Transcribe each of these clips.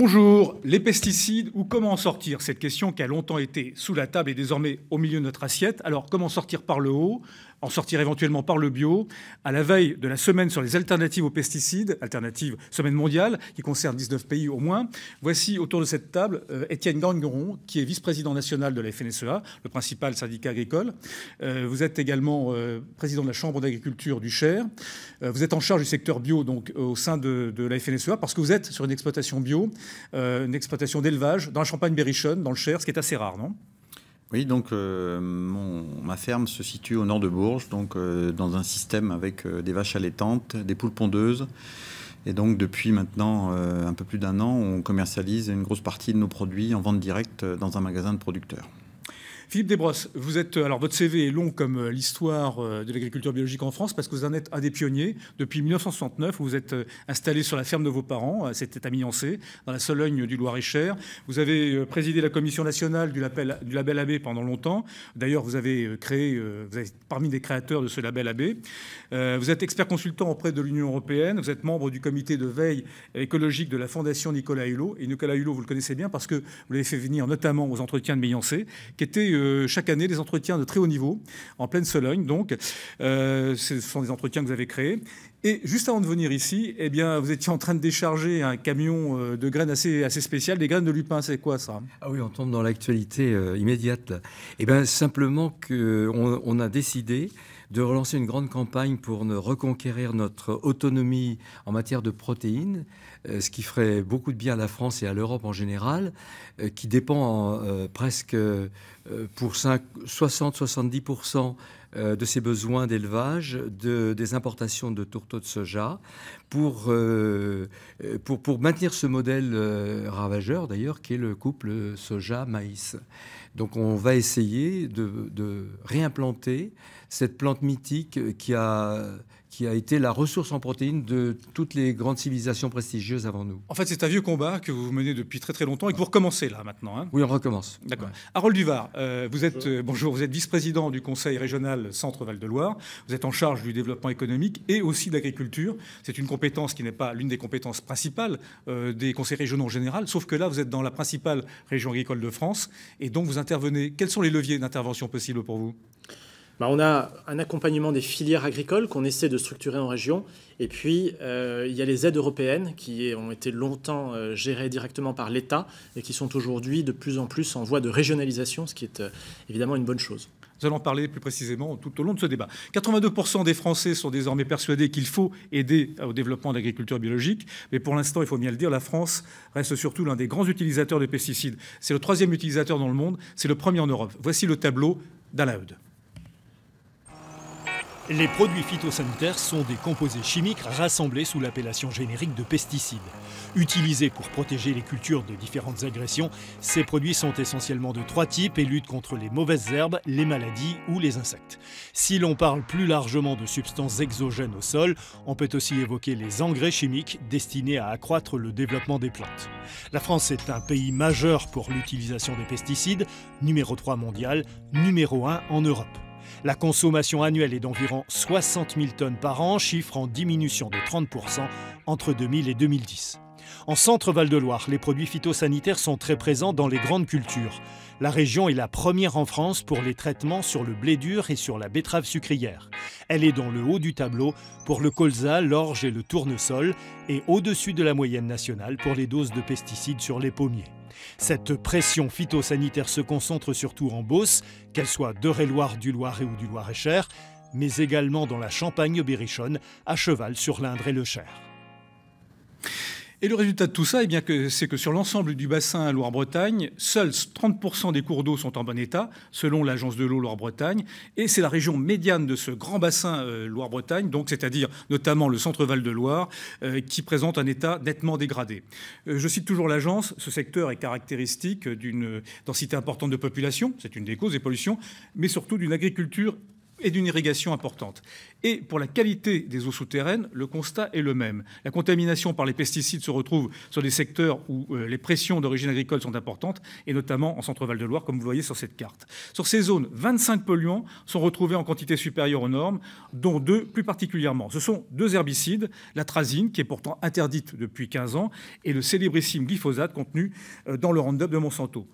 Bonjour les pesticides ou comment en sortir Cette question qui a longtemps été sous la table et désormais au milieu de notre assiette. Alors comment sortir par le haut En sortir éventuellement par le bio À la veille de la semaine sur les alternatives aux pesticides, alternative semaine mondiale qui concerne 19 pays au moins, voici autour de cette table euh, Étienne euh, qui est vice-président national de la FNSEA, le principal syndicat agricole. Euh, vous êtes également euh, président de la Chambre d'agriculture du Cher. vous êtes en charge du secteur bio donc au sein de, de la FNSEA parce que vous êtes sur une exploitation bio une exploitation d'élevage dans la champagne berrichonne, dans le Cher, ce qui est assez rare, non oui, donc euh, ma ferme se situe au nord de Bourges, donc euh, dans un système avec euh, des vaches allaitantes, des poules pondeuses. Et donc depuis maintenant un peu plus d'un an, on commercialise une grosse partie de nos produits en vente directe dans un magasin de producteurs. Philippe Desbrosses, vous êtes euh, alors votre CV est long comme euh, l'histoire euh, de l'agriculture biologique en France parce que vous en êtes un des pionniers depuis 1969 vous êtes installé sur la ferme de vos parents, c'était à Millancé, dans la Sologne du Loir-et-Cher. Vous avez présidé la commission nationale du label, AB pendant longtemps. D'ailleurs, vous avez créé, vous êtes parmi les créateurs de ce label AB. Vous êtes expert consultant auprès de l'Union européenne. Vous êtes membre du comité de veille écologique de la Fondation Nicolas Hulot. Et Nicolas Hulot, vous le connaissez bien parce que vous l'avez fait venir notamment aux entretiens de Millancé, qui était euh, chaque année des entretiens de très haut niveau, en pleine Sologne. Donc, euh, ce sont des entretiens que vous avez créés. Et juste avant de venir ici, eh bien, vous étiez en train de décharger un camion euh, de graines assez, assez spéciales, des graines de lupin. C'est quoi ça Ah oui, on tombe dans l'actualité immédiate. et Eh bien, simplement qu'on on a décidé de relancer une grande campagne pour ne reconquérir notre autonomie en matière de protéines, euh, ce qui ferait beaucoup de bien à la France et à l'Europe en général, euh, qui dépend euh, presque pour 60-70% de ses besoins d'élevage, des importations de tourteaux de soja, pour, pour, maintenir ce modèle ravageur d'ailleurs, qui est le couple soja-maïs. Donc on va essayer de réimplanter cette plante mythique qui a, qui a été la ressource en protéines de toutes les grandes civilisations prestigieuses avant nous. En fait, c'est un vieux combat que vous menez depuis très très longtemps et que vous recommencez là maintenant. Hein. oui, on recommence. D'accord. Harold Duvard, euh, vous êtes euh, bonjour, vous êtes vice-président du Conseil régional Centre Val de Loire. Vous êtes en charge du développement économique et aussi de l'agriculture. C'est une compétence qui n'est pas l'une des compétences principales euh, des conseils régionaux en général, sauf que là, vous êtes dans la principale région agricole de France et donc vous intervenez. Quels sont les leviers d'intervention possibles pour vous bah, on a un accompagnement des filières agricoles qu'on essaie de structurer en région. Et puis, euh, il y a les aides européennes qui ont été longtemps euh, gérées directement par l'État et qui sont aujourd'hui de plus en plus en voie de régionalisation, ce qui est euh, évidemment une bonne chose. Nous allons en parler plus précisément tout au long de ce débat. 82% des Français sont désormais persuadés qu'il faut aider au développement de l'agriculture biologique. Mais pour l'instant, il faut bien le dire, la France reste surtout l'un des grands utilisateurs de pesticides. C'est le troisième utilisateur dans le monde, c'est le premier en Europe. Voici le tableau d'alaud. Les produits phytosanitaires sont des composés chimiques rassemblés sous l'appellation générique de pesticides. Utilisés pour protéger les cultures de différentes agressions, ces produits sont essentiellement de trois types et luttent contre les mauvaises herbes, les maladies ou les insectes. Si l'on parle plus largement de substances exogènes au sol, on peut aussi évoquer les engrais chimiques destinés à accroître le développement des plantes. La France est un pays majeur pour l'utilisation des pesticides, numéro 3 mondial, numéro 1 en Europe. La consommation annuelle est d'environ 60 000 tonnes par an, chiffre en diminution de 30% entre 2000 et 2010. En centre-Val de Loire, les produits phytosanitaires sont très présents dans les grandes cultures. La région est la première en France pour les traitements sur le blé dur et sur la betterave sucrière. Elle est dans le haut du tableau pour le colza, l'orge et le tournesol et au-dessus de la moyenne nationale pour les doses de pesticides sur les pommiers. Cette pression phytosanitaire se concentre surtout en Beauce, qu'elle soit de et loire du Loiret ou du Loir-et-Cher, mais également dans la Champagne berrichonne, à cheval sur l'Indre et le Cher. Et le résultat de tout ça, eh bien, c'est que sur l'ensemble du bassin Loire-Bretagne, seuls 30% des cours d'eau sont en bon état, selon l'Agence de l'eau Loire-Bretagne. Et c'est la région médiane de ce grand bassin euh, Loire-Bretagne, donc c'est-à-dire notamment le centre-val de Loire, euh, qui présente un état nettement dégradé. Euh, je cite toujours l'Agence, ce secteur est caractéristique d'une densité importante de population, c'est une des causes des pollutions, mais surtout d'une agriculture et d'une irrigation importante. Et pour la qualité des eaux souterraines, le constat est le même. La contamination par les pesticides se retrouve sur des secteurs où euh, les pressions d'origine agricole sont importantes, et notamment en centre-val de Loire, comme vous voyez sur cette carte. Sur ces zones, 25 polluants sont retrouvés en quantité supérieure aux normes, dont deux plus particulièrement. Ce sont deux herbicides, la trazine, qui est pourtant interdite depuis 15 ans, et le célébrissime glyphosate contenu euh, dans le Roundup de Monsanto.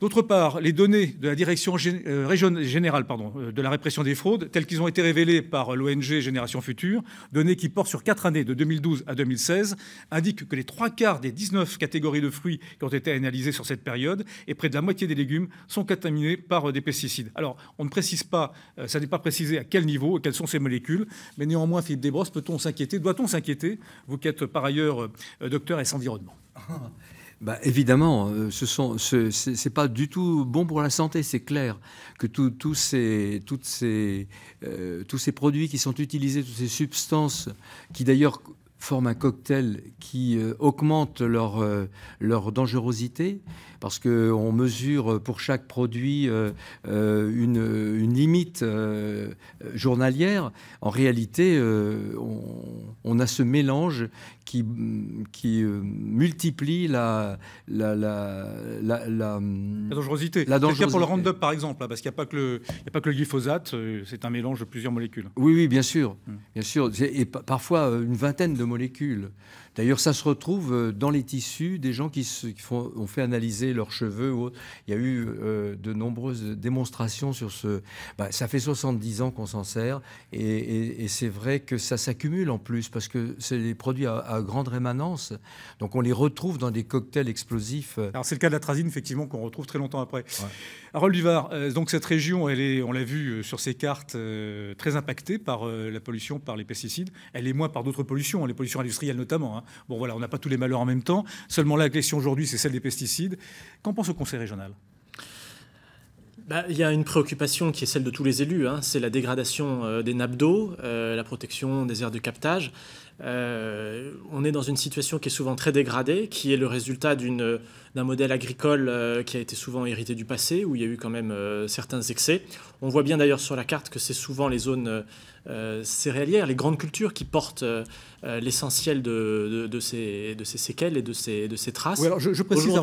D'autre part, les données de la direction euh, générale euh, de la répression des fraudes, telles qu'elles ont été révélées par l'ONG Génération Future, données qui portent sur quatre années de 2012 à 2016, indiquent que les trois quarts des 19 catégories de fruits qui ont été analysées sur cette période et près de la moitié des légumes sont contaminés par euh, des pesticides. Alors, on ne précise pas, ça n'est pas précisé à quel niveau et quelles sont ces molécules, mais néanmoins, Philippe Desbrosses, peut-on s'inquiéter Doit-on s'inquiéter Vous qui êtes par ailleurs docteur S environnement. Bah, évidemment, euh, ce n'est pas du tout bon pour la santé, c'est clair que euh, tous ces produits qui sont utilisés, toutes ces substances qui d'ailleurs forment un cocktail qui euh, augmente leur dangerosité, parce qu'on mesure pour chaque produit euh, euh, une, limite euh, journalière. En réalité, on, a ce mélange qui, qui multiplie la, la, la, la, dangerosité. La dangerosité. Cas pour le Roundup, par exemple, parce qu'il n'y a, pas que le, a pas que le glyphosate, c'est un mélange de plusieurs molécules. Oui, oui, bien sûr. Hmm. Bien sûr. Et parfois une vingtaine de molécules. D'ailleurs, ça se retrouve euh, dans les tissus des gens qui, ont fait analyser leurs cheveux. Il y a eu euh, de nombreuses démonstrations sur ce. Bah, ça fait 70 ans qu'on s'en sert et, c'est vrai que ça s'accumule en plus parce que c'est des produits à, grande rémanence. Donc on les retrouve dans des cocktails explosifs. Euh. Alors c'est le cas de la trazine, effectivement, qu'on retrouve très longtemps après. Harold euh, donc cette région, elle est, on l'a vu euh, sur ces cartes, euh, très impactée par la pollution, par les pesticides. Elle est moins par d'autres pollutions, hein, les pollutions industrielles notamment. Hein. Bon voilà, on n'a pas tous les malheurs en même temps. Seulement la question aujourd'hui, c'est celle des pesticides. Qu'en pense le Conseil régional bah, il y a une préoccupation qui est celle de tous les élus, hein. c'est la dégradation des nappes d'eau, la protection des aires de captage. Euh, on est dans une situation qui est souvent très dégradée, qui est le résultat d'un modèle agricole euh, qui a été souvent hérité du passé, où il y a eu quand même euh, certains excès. On voit bien d'ailleurs sur la carte que c'est souvent les zones céréalières, les grandes cultures qui portent l'essentiel de, de, ces, de, ces, séquelles et de ces, ces traces. alors je, précise,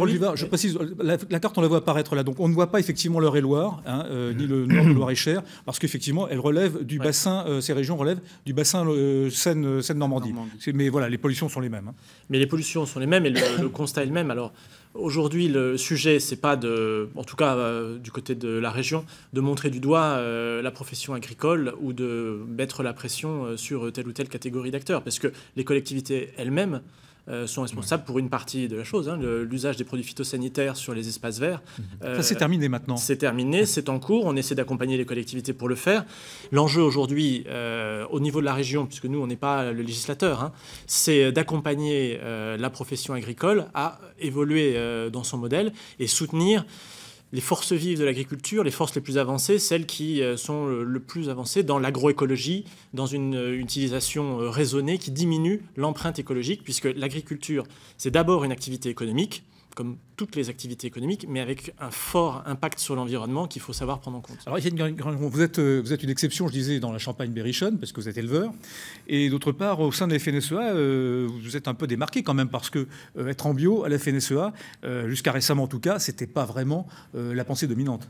la, carte, on la voit apparaître là. Donc on ne voit pas effectivement l'Eure-et-Loire, hein, ni le nord de Loire-et-Cher, parce qu'effectivement, elle relève du bassin, ces régions relèvent du bassin Seine-Normandie. Mais voilà, les pollutions sont les mêmes. Hein. Mais les pollutions sont les mêmes et le, constat est le même. Alors aujourd'hui, le sujet, c'est pas de, en tout cas euh, du côté de la région, de montrer du doigt euh, la profession agricole ou de mettre la pression euh, sur telle ou telle catégorie d'acteurs, parce que les collectivités elles-mêmes euh, sont responsables pour une partie de la chose. Hein. L'usage des produits phytosanitaires sur les espaces verts. Mhm. Euh, Ça, c'est terminé maintenant. C'est terminé, c'est en cours. On essaie d'accompagner les collectivités pour le faire. L'enjeu aujourd'hui, euh, au niveau de la région, puisque nous, on n'est pas le législateur, hein, c'est d'accompagner la profession agricole à évoluer dans son modèle et soutenir les forces vives de l'agriculture, les forces les plus avancées, celles qui euh, sont euh, le plus avancées dans l'agroécologie, dans une euh, utilisation raisonnée qui diminue l'empreinte écologique, puisque l'agriculture, c'est d'abord une activité économique, comme toutes les activités économiques, mais avec un fort impact sur l'environnement qu'il faut savoir prendre en compte. Alors, vous êtes, euh, vous êtes une exception, je disais, dans la Champagne-Berrichonne, parce que vous êtes éleveur. Et d'autre part, au sein de la FNSEA, euh, vous êtes un peu démarqué quand même, parce que euh, être en bio à la FNSEA, jusqu'à récemment en tout cas, c'était pas vraiment la pensée dominante.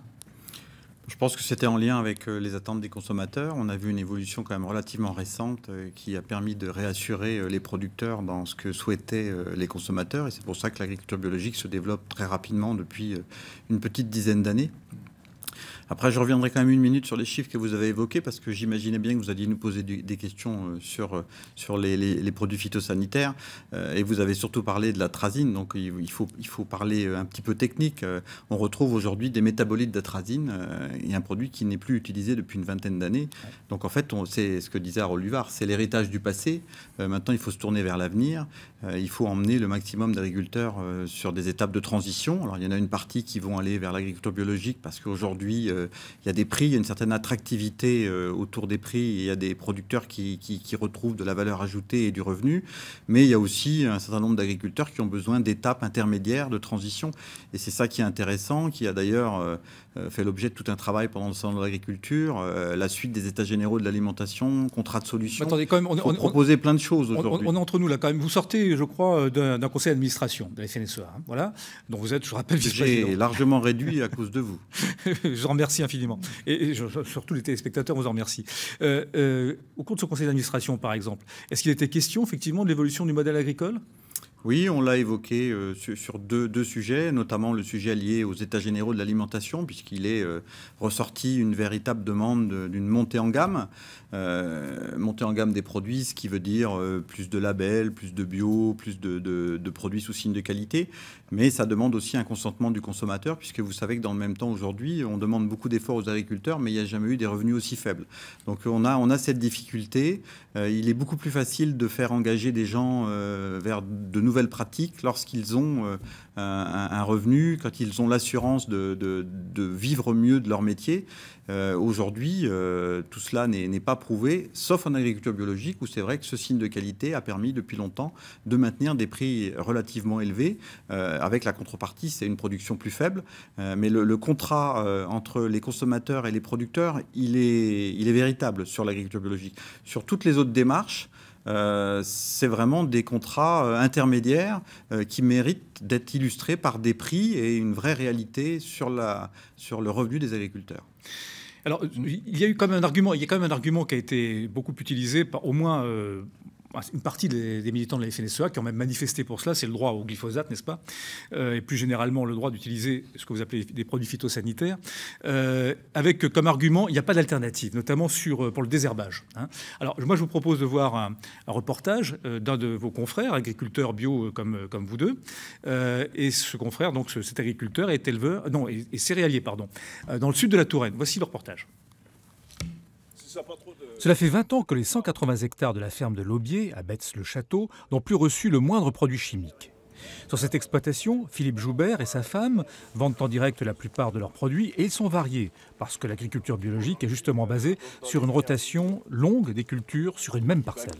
Je pense que c'était en lien avec euh, les attentes des consommateurs. On a vu une évolution quand même relativement récente euh, qui a permis de réassurer euh, les producteurs dans ce que souhaitaient les consommateurs. Et c'est pour ça que l'agriculture biologique se développe très rapidement depuis une petite dizaine d'années. Après, je reviendrai quand même une minute sur les chiffres que vous avez évoqués, parce que j'imaginais bien que vous alliez nous poser des questions euh, sur, euh, sur les, produits phytosanitaires. Euh, et vous avez surtout parlé de la trazine, donc il faut, il faut parler un petit peu technique. On retrouve aujourd'hui des métabolites d'atrazine, et un produit qui n'est plus utilisé depuis une vingtaine d'années. Donc en fait, c'est ce que disait Harold c'est l'héritage du passé. maintenant, il faut se tourner vers l'avenir. il faut emmener le maximum d'agriculteurs sur des étapes de transition. Alors il y en a une partie qui vont aller vers l'agriculture biologique, parce qu'aujourd'hui, il euh, y a des prix, il y a une certaine attractivité euh, autour des prix, il y a des producteurs qui, retrouvent de la valeur ajoutée et du revenu, mais il y a aussi un certain nombre d'agriculteurs qui ont besoin d'étapes intermédiaires, de transition. Et c'est ça qui est intéressant, qui a d'ailleurs euh, euh, fait l'objet de tout un travail pendant le centre de l'agriculture, euh, la suite des états généraux de l'alimentation, contrat de solution. Attendez, quand même, on, on, proposer plein de choses aujourd'hui. On, est entre nous là quand même. Vous sortez, je crois, euh, d'un conseil d'administration de la FNSEA, hein, voilà, dont vous êtes, je rappelle, J'ai largement réduit à cause de vous. je vous remercie infiniment. Et, surtout les téléspectateurs, vous en remercie. au cours de ce conseil d'administration, par exemple, est-ce qu'il était question effectivement de l'évolution du modèle agricole oui, on l'a évoqué euh, sur, deux, sujets, notamment le sujet lié aux États généraux de l'alimentation, puisqu'il est euh, ressorti une véritable demande d'une montée en gamme, euh, montée en gamme des produits, ce qui veut dire plus de labels, plus de bio, plus de produits sous signe de qualité mais ça demande aussi un consentement du consommateur, puisque vous savez que dans le même temps, aujourd'hui, on demande beaucoup d'efforts aux agriculteurs, mais il n'y a jamais eu des revenus aussi faibles. Donc on a, on a cette difficulté. Euh, il est beaucoup plus facile de faire engager des gens euh, vers de nouvelles pratiques lorsqu'ils ont euh, un, revenu, quand ils ont l'assurance de, vivre mieux de leur métier. aujourd'hui, tout cela n'est pas prouvé, sauf en agriculture biologique, où c'est vrai que ce signe de qualité a permis depuis longtemps de maintenir des prix relativement élevés. Euh, avec la contrepartie, c'est une production plus faible. Euh, mais le, contrat euh, entre les consommateurs et les producteurs, il est, il est véritable sur l'agriculture biologique. Sur toutes les autres démarches, c'est vraiment des contrats intermédiaires qui méritent d'être illustrés par des prix et une vraie réalité sur, la, sur le revenu des agriculteurs. Alors, il y a eu quand même un argument, il y a quand même un argument qui a été beaucoup utilisé, au moins ah, une partie des, militants de la FNSEA qui ont même manifesté pour cela, c'est le droit au glyphosate, n'est-ce pas euh, Et plus généralement, le droit d'utiliser ce que vous appelez des produits phytosanitaires, euh, avec euh, comme argument, il n'y a pas d'alternative, notamment sur, pour le désherbage. Hein. Alors, moi, je vous propose de voir un, reportage d'un de vos confrères, agriculteur bio comme, vous deux. et ce confrère, donc cet agriculteur, est éleveur, non, est, est céréalier, pardon, dans le sud de la Touraine. Voici le reportage. Cela fait 20 ans que les 180 hectares de la ferme de l'Aubier, à Betz-le-Château, n'ont plus reçu le moindre produit chimique. Sur cette exploitation, Philippe Joubert et sa femme vendent en direct la plupart de leurs produits et ils sont variés, parce que l'agriculture biologique est justement basée sur une rotation longue des cultures sur une même parcelle.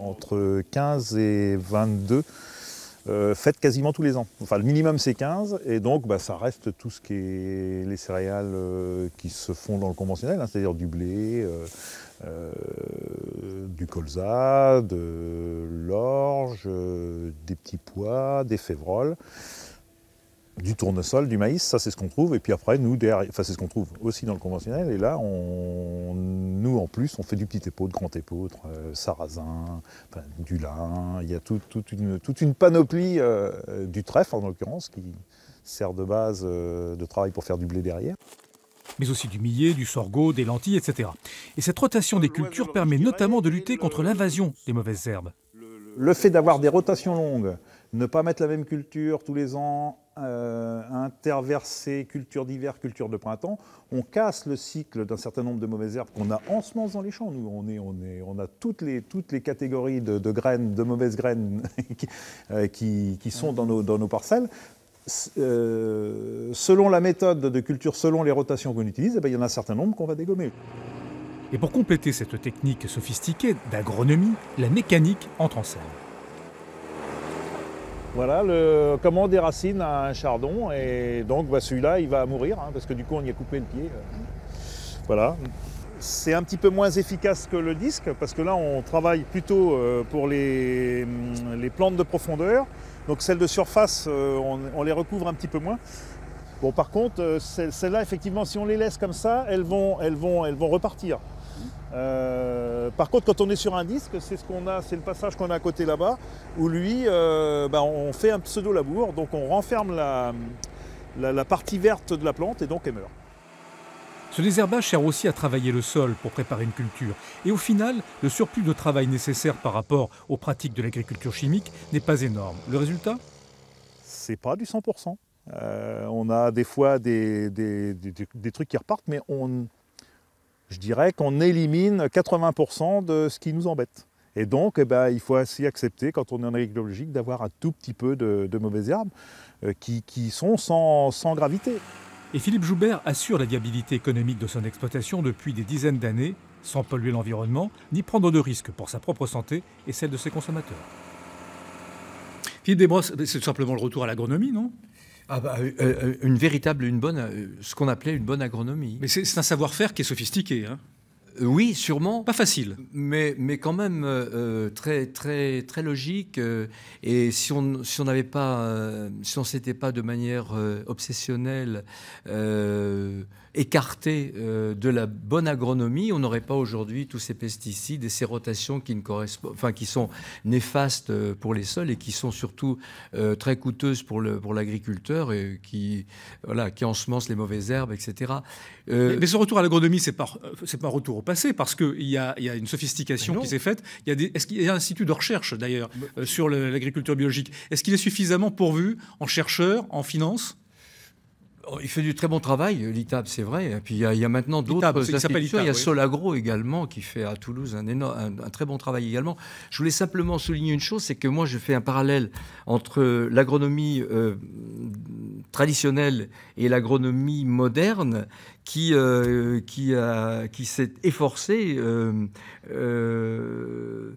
Entre 15 et 22 euh, faites quasiment tous les ans. Enfin, le minimum, c'est 15, et donc bah, ça reste tout ce qui est les céréales euh, qui se font dans le conventionnel, hein, c'est-à-dire du blé, euh, du colza, de l'orge, des petits pois, des févroles du tournesol, du maïs, ça c'est ce qu'on trouve, et puis après nous derrière, enfin c'est ce qu'on trouve aussi dans le conventionnel, et là on, nous en plus on fait du petit de grand épeautre, euh, sarrasin, du lin, il y a une, toute une panoplie euh, du trèfle en l'occurrence qui sert de base euh, de travail pour faire du blé derrière mais aussi du millet, du sorgho, des lentilles, etc. Et cette rotation des cultures permet notamment de lutter contre l'invasion des mauvaises herbes. Le fait d'avoir des rotations longues, ne pas mettre la même culture tous les ans, euh, interverser interverser culture d'hiver, culture de printemps, on casse le cycle d'un certain nombre de mauvaises herbes qu'on a en dans les champs. Nous, on, est, on, est, on a toutes les, toutes les catégories de, graines, de mauvaises graines euh, qui, sont dans nos, parcelles. Euh, selon la méthode de culture, selon les rotations qu'on utilise, eh ben, il y en a un certain nombre qu'on va dégommer. Et pour compléter cette technique sophistiquée d'agronomie, la mécanique entre en scène. Voilà le, comment déracine un chardon. Et donc bah, celui-là, il va mourir, hein, parce que du coup, on y a coupé le pied. Euh. Voilà. C'est un petit peu moins efficace que le disque, parce que là, on travaille plutôt euh, pour mm, les, plantes de profondeur. Donc celles de surface, euh, on, on les recouvre un petit peu moins. Bon, par contre, celles-là, effectivement, si on les laisse comme ça, elles vont, elles vont, elles vont repartir. Euh, par contre, quand on est sur un disque, c'est ce qu'on a, c'est le passage qu'on a à côté là-bas, où lui, euh, bah, on fait un pseudo labour, donc on renferme la, partie verte de la plante et donc elle meurt. Ce désherbage sert aussi à travailler le sol pour préparer une culture. Et au final, le surplus de travail nécessaire par rapport aux pratiques de l'agriculture chimique n'est pas énorme. Le résultat C'est pas du 100%. Euh, on a des fois des, trucs qui repartent, mais on, je dirais qu'on élimine 80% de ce qui nous embête. Et donc, eh ben, il faut aussi accepter, quand on est en agriculture d'avoir un tout petit peu de, mauvaises herbes euh, qui, sont sans, gravité. Et Philippe Joubert assure la viabilité économique de son exploitation depuis des dizaines d'années, sans polluer l'environnement, ni prendre de risques pour sa propre santé et celle de ses consommateurs. Philippe Desbrosses, c'est tout simplement le retour à l'agronomie, non ah bah, euh, euh, Une véritable, une bonne, euh, ce qu'on appelait une bonne agronomie. Mais c'est un savoir-faire qui est sophistiqué. Hein. oui, sûrement. Pas facile. Mais, mais quand même très, très, très logique. et si on si n'avait pas, si on s'était pas de manière obsessionnelle Écarté euh, de la bonne agronomie, on n'aurait pas aujourd'hui tous ces pesticides et ces rotations qui, ne correspondent, enfin, qui sont néfastes euh, pour les sols et qui sont surtout euh, très coûteuses pour l'agriculteur pour et qui, voilà, qui ensemencent les mauvaises herbes, etc. Mais, ce retour à l'agronomie, ce n'est pas, un retour au passé parce qu'il y a, y a une sophistication qui s'est faite. Est-ce qu'il y a un institut de recherche d'ailleurs sur l'agriculture biologique Est-ce qu'il est suffisamment pourvu en chercheurs, en finances Oh, il fait du très bon travail, l'ITAB, c'est vrai. Et puis il y a, maintenant d'autres Il y a Solagro également qui fait à Toulouse un, un, très bon travail également. Je voulais simplement souligner une chose, c'est que moi je fais un parallèle entre l'agronomie euh, traditionnelle et l'agronomie moderne qui, euh, qui, qui s'est efforcé euh, euh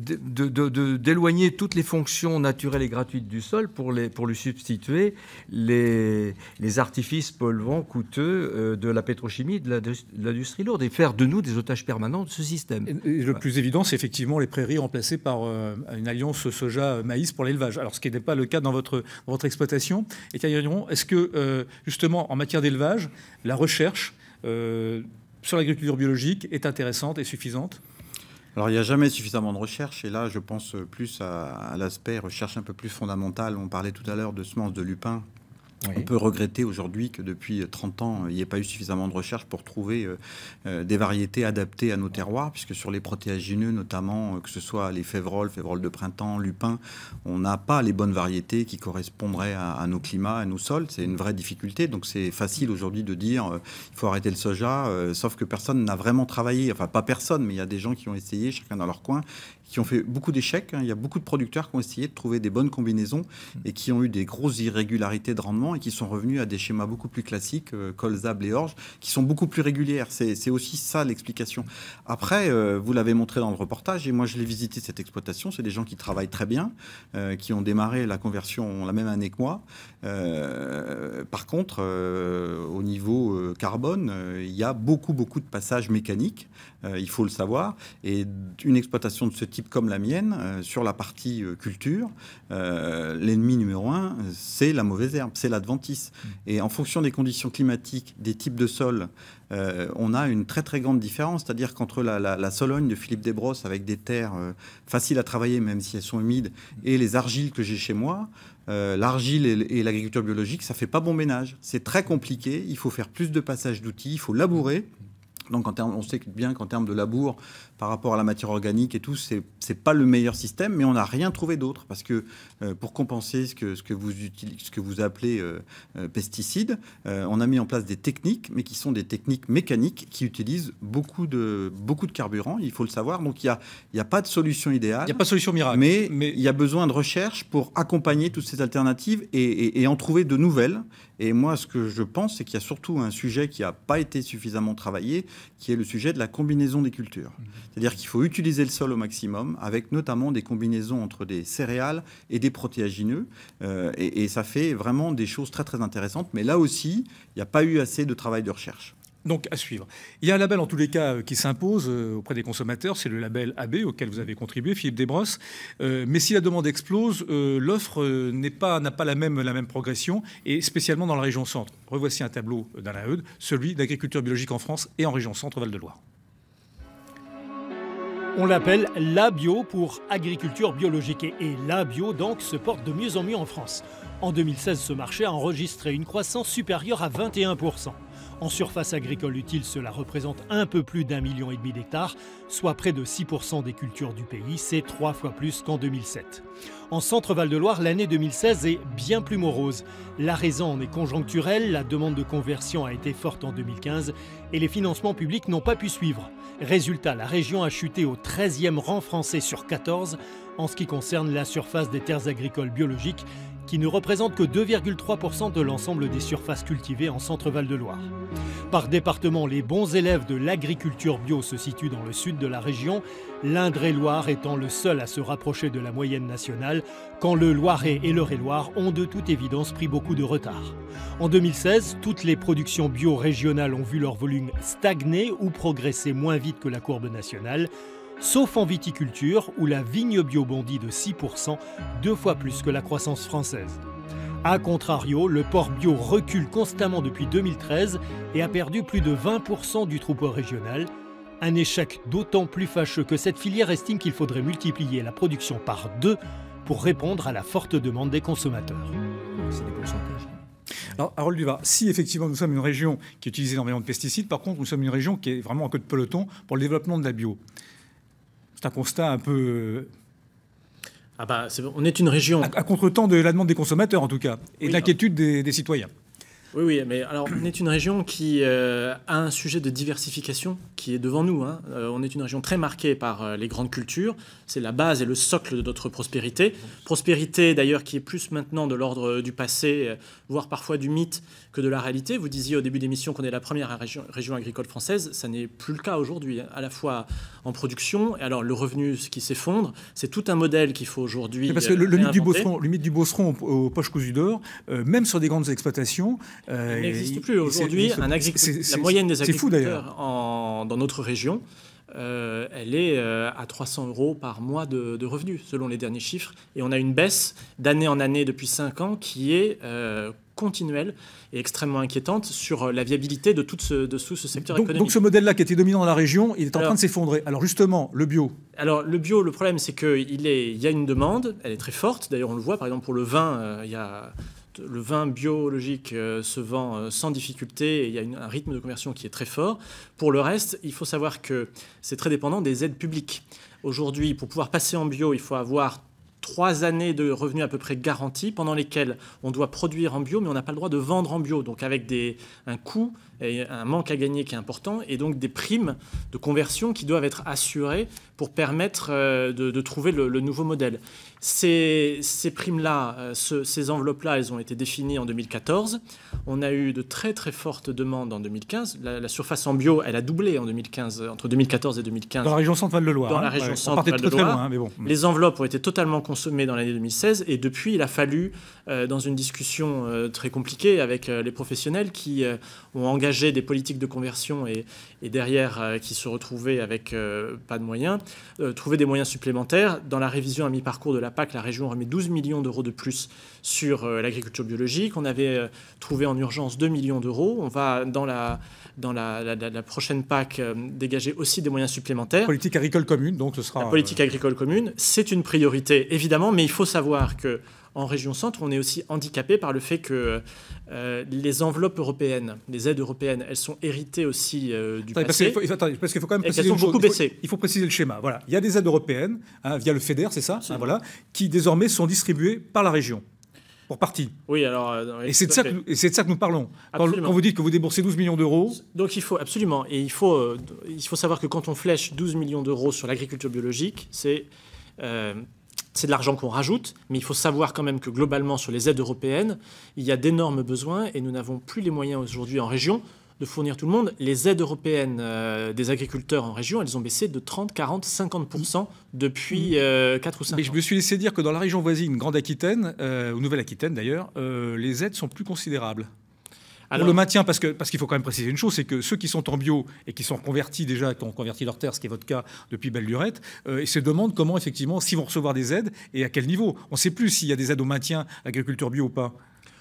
d'éloigner toutes les fonctions naturelles et gratuites du sol pour, les, pour lui substituer les, les artifices polluants coûteux euh, de la pétrochimie, de l'industrie lourde, et faire de nous des otages permanents de ce système. le plus évident, c'est effectivement les prairies remplacées par une alliance soja-maïs pour l'élevage. Alors, ce qui n'est pas le cas dans votre, votre exploitation. Et est-ce que, justement, en matière d'élevage, la recherche euh, sur l'agriculture biologique est intéressante et suffisante alors, il n'y a jamais suffisamment de recherche. Et là, je pense plus à, l'aspect recherche un peu plus fondamentale. On parlait tout à l'heure de semences de lupin on peut regretter aujourd'hui que depuis 30 ans, il n'y ait pas eu suffisamment de recherches pour trouver euh, euh, des variétés adaptées à nos terroirs, puisque sur les protéagineux, notamment, euh, que ce soit les févroles, févroles de printemps, lupins, on n'a pas les bonnes variétés qui correspondraient à, nos climats, à nos sols. C'est une vraie difficulté. Donc c'est facile aujourd'hui de dire qu'il il faut arrêter le soja, sauf que personne n'a vraiment travaillé. Enfin, pas personne, mais il y a des gens qui ont essayé, chacun dans leur coin, qui ont fait beaucoup d'échecs. Hein. Il y a beaucoup de producteurs qui ont essayé de trouver des bonnes combinaisons mm. et qui ont eu des grosses irrégularités de rendement et qui sont revenus à des schémas beaucoup plus classiques, euh, colza, blé, orge, qui sont beaucoup plus régulières. C'est aussi ça l'explication. Après, euh, vous l'avez montré dans le reportage et moi je l'ai visité cette exploitation. C'est des gens qui travaillent très bien, euh, qui ont démarré la conversion la même année que moi. par contre, au niveau carbone, il y a beaucoup beaucoup de passages mécaniques. il faut le savoir et une exploitation de ce type comme la mienne, euh, sur la partie euh, culture, euh, l'ennemi numéro un, c'est la mauvaise herbe, c'est l'adventice. Mm. Et en fonction des conditions climatiques, des types de sols, on a une très très grande différence, c'est-à-dire qu'entre la, Sologne de Philippe Desbrosses avec des terres faciles à travailler même si elles sont humides mm. et les argiles que j'ai chez moi, l'argile et, l'agriculture biologique, ça fait pas bon ménage. C'est très compliqué. Il faut faire plus de passages d'outils. Il faut labourer. Mm. Donc, en on sait bien qu'en termes de labour, par rapport à la matière organique et tout, c'est n'est pas le meilleur système, mais on n'a rien trouvé d'autre. Parce que euh, pour compenser ce que, ce que, vous, ce que vous appelez euh, euh, pesticides, on a mis en place des techniques, mais qui sont des techniques mécaniques qui utilisent beaucoup de, beaucoup de carburant, il faut le savoir. Donc il n'y a, pas de solution idéale. Il n'y a pas de solution miracle. Mais il y a besoin de recherche pour accompagner toutes ces alternatives et, en trouver de nouvelles. Et moi, ce que je pense, c'est qu'il y a surtout un sujet qui n'a pas été suffisamment travaillé, qui est le sujet de la combinaison des cultures. Mmh. C'est-à-dire qu'il faut utiliser le sol au maximum, avec notamment des combinaisons entre des céréales et des protéagineux. Euh, et, ça fait vraiment des choses très très intéressantes. Mais là aussi, il n'y a pas eu assez de travail de recherche. Donc à suivre. Il y a un label en tous les cas euh, qui s'impose euh, auprès des consommateurs, c'est le label AB auquel vous avez contribué, Philippe Desbrosses. mais si la demande explose, l'offre n'a pas la même, progression, et spécialement dans la région centre. Revoici un tableau d'Alain celui d'agriculture biologique en France et en région centre Val-de-Loire. On l'appelle la bio pour agriculture biologique et la bio donc se porte de mieux en mieux en France. En 2016, ce marché a enregistré une croissance supérieure à 21%. En surface agricole utile, cela représente un peu plus d'un million et demi d'hectares, soit près de 6% des cultures du pays, c'est trois fois plus qu'en 2007. En centre-Val de Loire, l'année 2016 est bien plus morose. La raison en est conjoncturelle, la demande de conversion a été forte en 2015 et les financements publics n'ont pas pu suivre. Résultat, la région a chuté au 13e rang français sur 14 en ce qui concerne la surface des terres agricoles biologiques qui ne représente que 2,3% de l'ensemble des surfaces cultivées en Centre-Val de Loire. Par département, les bons élèves de l'agriculture bio se situent dans le sud de la région, l'Indre-et-Loire étant le seul à se rapprocher de la moyenne nationale, quand le Loiret et le et loire ont de toute évidence pris beaucoup de retard. En 2016, toutes les productions bio régionales ont vu leur volume stagner ou progresser moins vite que la courbe nationale sauf en viticulture où la vigne bio bondit de 6%, deux fois plus que la croissance française. A contrario, le porc bio recule constamment depuis 2013 et a perdu plus de 20% du troupeau régional. Un échec d'autant plus fâcheux que cette filière estime qu'il faudrait multiplier la production par deux pour répondre à la forte demande des consommateurs. Alors, Harold si effectivement nous sommes une région qui utilise énormément de pesticides, par contre, nous sommes une région qui est vraiment en queue de peloton pour le développement de la bio. C'est un constat un peu. Euh, ah bah, on est une région. À, contretemps contre-temps de la demande des consommateurs, en tout cas, et de l'inquiétude des, citoyens. Oui, oui, mais alors on est une région qui euh, a un sujet de diversification qui est devant nous. Hein. Euh, on est une région très marquée par les grandes cultures. C'est la base et le socle de notre prospérité. Prospérité d'ailleurs qui est plus maintenant de l'ordre du passé, voire parfois du mythe, que de la réalité. Vous disiez au début d'émission qu'on est la première région, agricole française. Ça n'est plus le cas aujourd'hui. Hein, à la fois en production. Et alors, le revenu qui s'effondre, c'est tout un modèle qu'il faut aujourd'hui. Parce que le, euh, mythe du bosseron, du aux, poches cousues d'or, euh, même sur des grandes exploitations. Euh, il n'existe plus. Aujourd'hui, la moyenne des agriculteurs fou, en, dans notre région, euh, elle est euh, à 300 euros par mois de, revenus, selon les derniers chiffres. Et on a une baisse d'année en année depuis 5 ans qui est euh, continuelle et extrêmement inquiétante sur la viabilité de tout ce, de ce secteur économique. Donc ce modèle-là qui était dominant dans la région, il est en train de s'effondrer. Alors justement, le bio. Alors le bio, le problème, c'est qu'il il y a une demande, elle est très forte. D'ailleurs, on le voit, par exemple, pour le vin, il y a le vin biologique euh, se vend euh, sans difficulté et il y a un rythme de conversion qui est très fort. Pour le reste, il faut savoir que c'est très dépendant des aides publiques. Aujourd'hui, pour pouvoir passer en bio, il faut avoir trois années de revenus à peu près garantis pendant lesquelles on doit produire en bio, mais on n'a pas le droit de vendre en bio, donc avec un coût un manque à gagner qui est important, et donc des primes de conversion qui doivent être assurées pour permettre euh, de, trouver le, nouveau modèle. Ces, ces primes-là, euh, ces enveloppes-là, elles ont été définies en 2014. On a eu de très très fortes demandes en 2015. La, surface en bio, elle a doublé en 2015, euh, entre 2014 et 2015. Dans la région Centre-Val-de-Loire. Dans la hein. région Centre-Val-de-Loire. Hein, bon. Les enveloppes ont été totalement consommées dans l'année 2016, et depuis, il a fallu, dans une discussion très compliquée avec les professionnels qui ont engagé des politiques de conversion et, derrière euh, qui se retrouvaient avec euh, pas de moyens, euh, trouver des moyens supplémentaires. Dans la révision à mi-parcours de la PAC, la région remet 12 millions d'euros de plus sur l'agriculture biologique. On avait trouvé en urgence 2 millions d'euros. On va, dans la, dans la, prochaine PAC, dégager aussi des moyens supplémentaires. Politique agricole commune, donc ce sera... La politique agricole commune, c'est une priorité, évidemment, mais il faut savoir que en région centre, on est aussi handicapé par le fait que euh, les enveloppes européennes, les aides européennes, elles sont héritées aussi euh, du passé. Parce faut, quand même préciser Il faut, il faut, préciser le schéma. Voilà, il y a des aides européennes hein, via le Feder, c'est ça, hein, voilà, qui désormais sont distribuées par la région. Pour partie. Oui, alors. Euh, et c'est de, ça que nous parlons. Quand, on vous dites que vous déboursez 12 millions d'euros. Donc il faut, absolument. Et il faut, il faut savoir que quand on flèche 12 millions d'euros sur l'agriculture biologique, c'est c'est de l'argent qu'on rajoute, mais il faut savoir quand même que globalement, sur les aides européennes, il y a d'énormes besoins et nous n'avons plus les moyens aujourd'hui en région de fournir tout le monde. Les aides européennes euh, des agriculteurs en région, elles ont baissé de 30, 40, 50% depuis 4 mm. euh, ou 5 Mais je me suis laissé dire que dans la région voisine, Grande Aquitaine, euh, ou Nouvelle Aquitaine d'ailleurs, les aides sont plus considérables. Alors, le maintien, parce qu'il parce qu'il faut quand même préciser une chose, c'est que ceux qui sont en bio et qui sont convertis déjà, qui ont converti leur terre, ce qui est votre cas depuis belle lurette, euh, se demandent comment effectivement, s'ils vont recevoir des aides et à quel niveau. On ne sait plus s'il y a des aides au maintien, l'agriculture bio ou pas.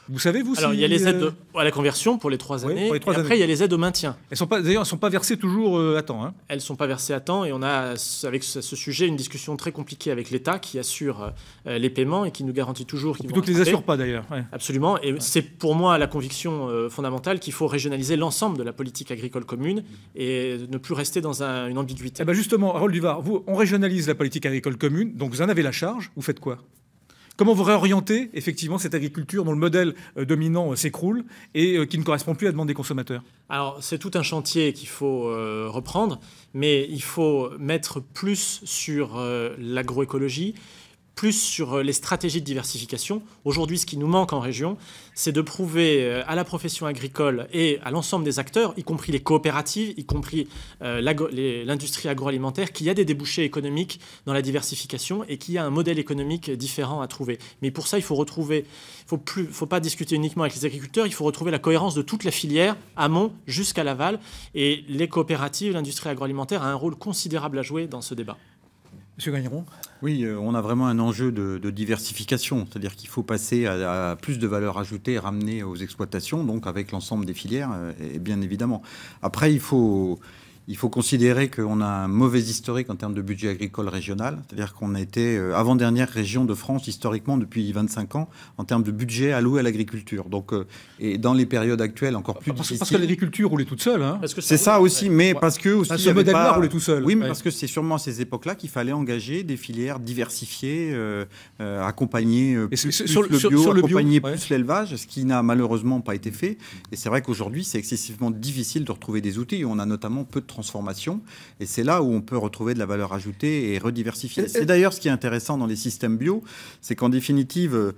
Vous savez, vous Alors, il y a les aides euh, à la conversion pour les trois années. et après, il y a les aides au maintien. Elles sont pas, d'ailleurs, elles ne sont pas versées toujours euh, à temps. Hein. Elles ne sont pas versées à temps. Et on a, avec ce sujet, une discussion très compliquée avec l'État qui assure euh, les paiements et qui nous garantit toujours qu'ils vont. Plutôt ne les assure pas, d'ailleurs. Absolument. Et c'est pour moi la conviction fondamentale qu'il faut régionaliser l'ensemble de la politique agricole commune et ne plus rester dans une ambiguïté. Eh ben justement, Harold Duvar, vous, on régionalise la politique agricole commune. Donc, vous en avez la charge. Vous faites quoi Comment vous réorienter effectivement cette agriculture dont le modèle euh, dominant euh, s'écroule et euh, qui ne correspond plus à la demande des consommateurs Alors c'est tout un chantier qu'il faut reprendre, mais il faut mettre plus sur l'agroécologie, plus sur euh, les stratégies de diversification. Aujourd'hui, ce qui nous manque en région, c'est de prouver euh, à la profession agricole et à l'ensemble des acteurs, y compris les coopératives, y compris euh, l'industrie agroalimentaire, qu'il y a des débouchés économiques dans la diversification et qu'il y a un modèle économique différent à trouver. Mais pour ça, il faut retrouver, il faut faut pas discuter uniquement avec les agriculteurs, il faut retrouver la cohérence de toute la filière, amont jusqu'à l'aval. Et les coopératives, l'industrie agroalimentaire a un rôle considérable à jouer dans ce débat. Oui, euh, on a vraiment un enjeu de, diversification, c'est-à-dire qu'il faut passer à, plus de valeur ajoutée ramener aux exploitations, donc avec l'ensemble des filières, euh, et bien évidemment. Après, il faut, il faut considérer qu'on a un mauvais historique en termes de budget agricole régional, c'est-à-dire qu'on a été euh, avant-dernière région de France historiquement depuis 25 ans en termes de budget alloué à l'agriculture. Donc, euh, et dans les périodes actuelles encore plus parce, Parce que l'agriculture roulait toute seule. Hein. C'est ça aussi, mais parce que aussi. ce modèle pas... roulait tout seul. Oui, mais parce que c'est sûrement à ces époques-là qu'il fallait engager des filières diversifiées, euh, accompagner plus, le bio, accompagner plus l'élevage, ce qui n'a malheureusement pas été fait. Et c'est vrai qu'aujourd'hui, c'est excessivement difficile de retrouver des outils. On a notamment peu de transformation. Et c'est là où on peut retrouver de la valeur ajoutée et rediversifier. C'est d'ailleurs ce qui est intéressant dans les systèmes bio, c'est qu'en définitive, euh,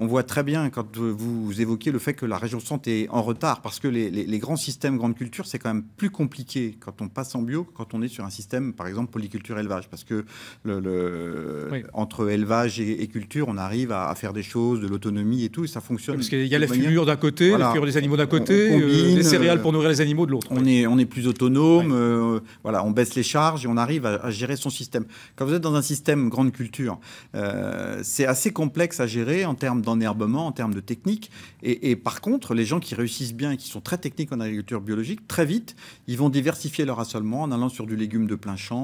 on voit très bien quand vous évoquez le fait que la région centre est en retard, parce que les, grands systèmes, grandes cultures, c'est quand même plus compliqué quand on passe en bio, quand on est sur un système, par exemple, polyculture-élevage, parce que le, entre élevage et, culture, on arrive à, faire des choses, de l'autonomie et tout, et ça fonctionne. Parce qu'il y a la fumure d'un côté, la figure des animaux d'un côté, euh, les céréales euh, pour nourrir les animaux de l'autre. On, est, on est plus autonome, euh, voilà, on baisse les charges et on arrive à, gérer son système. Quand vous êtes dans un système grande culture, euh, c'est assez complexe à gérer en termes d'enherbement, en termes de technique. Et, par contre, les gens qui réussissent bien et qui sont très techniques en agriculture biologique, très vite, ils vont diversifier leur assolement en allant sur du légume de plein champ,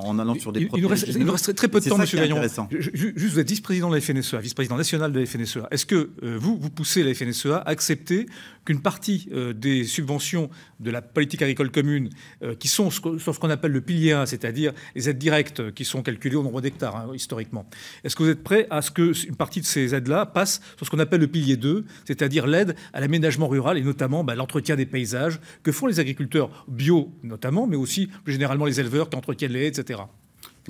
en allant sur des produits. Il nous reste très peu de temps, M. Gaillon. Juste, vous êtes vice-président de la FNSEA, vice-président national de la FNSEA. Est-ce que euh, vous, vous poussez la FNSEA à accepter qu'une partie des subventions de la politique agricole commune euh, qui sont sur ce qu'on appelle le pilier 1, c'est-à-dire les aides directes qui sont calculées au nombre d'hectares hein, historiquement. Est-ce que vous êtes prêt à ce qu'une partie de ces aides-là passe sur ce qu'on appelle le pilier 2, c'est-à-dire l'aide à l'aménagement rural et notamment bah, l'entretien des paysages que font les agriculteurs bio notamment, mais aussi plus généralement les éleveurs qui entretiennent les haies, etc.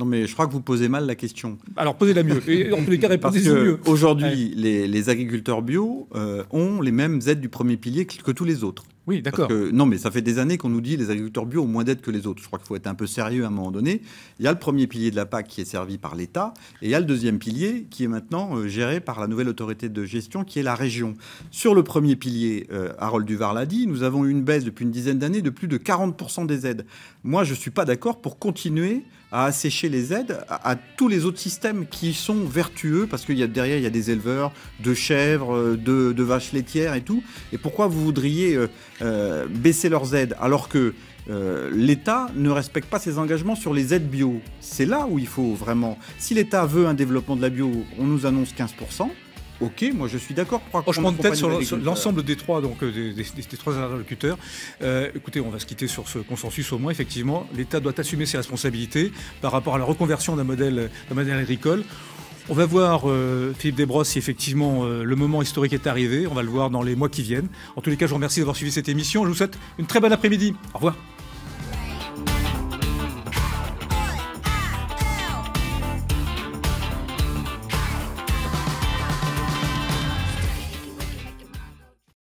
Non, mais je crois que vous posez mal la question. Alors, posez-la mieux. en tous les cas, répondez mieux. Aujourd'hui, les, les, agriculteurs bio euh, ont les mêmes aides du premier pilier que, que tous les autres. Oui, d'accord. Non, mais ça fait des années qu'on nous dit les agriculteurs bio ont moins d'aides que les autres. Je crois qu'il faut être un peu sérieux à un moment donné. Il y a le premier pilier de la PAC qui est servi par l'État et il y a le deuxième pilier qui est maintenant euh, géré par la nouvelle autorité de gestion qui est la région. Sur le premier pilier, euh, Harold Duvar l'a dit, nous avons eu une baisse depuis une dizaine d'années de plus de 40% des aides. Moi, je ne suis pas d'accord pour continuer à assécher les aides à, tous les autres systèmes qui sont vertueux parce qu'il y a derrière il y a des éleveurs de chèvres, euh, de, vaches laitières et tout. Et pourquoi vous voudriez euh, euh, baisser leurs aides alors que l'État ne respecte pas ses engagements sur les aides bio. C'est là où il faut vraiment. Si l'État veut un développement de la bio, on nous annonce 15%. Ok, moi je suis d'accord Je oh, prends tête sur l'ensemble des trois, donc euh, des, trois interlocuteurs. Euh, écoutez, on va se quitter sur ce consensus au moins. Effectivement, l'État doit assumer ses responsabilités par rapport à la reconversion d'un modèle, modèle agricole. On va voir, euh, Philippe Desbrosses, si effectivement le moment historique est arrivé. On va le voir dans les mois qui viennent. En tous les cas, je vous remercie d'avoir suivi cette émission. Je vous souhaite une très bonne après-midi. Au revoir.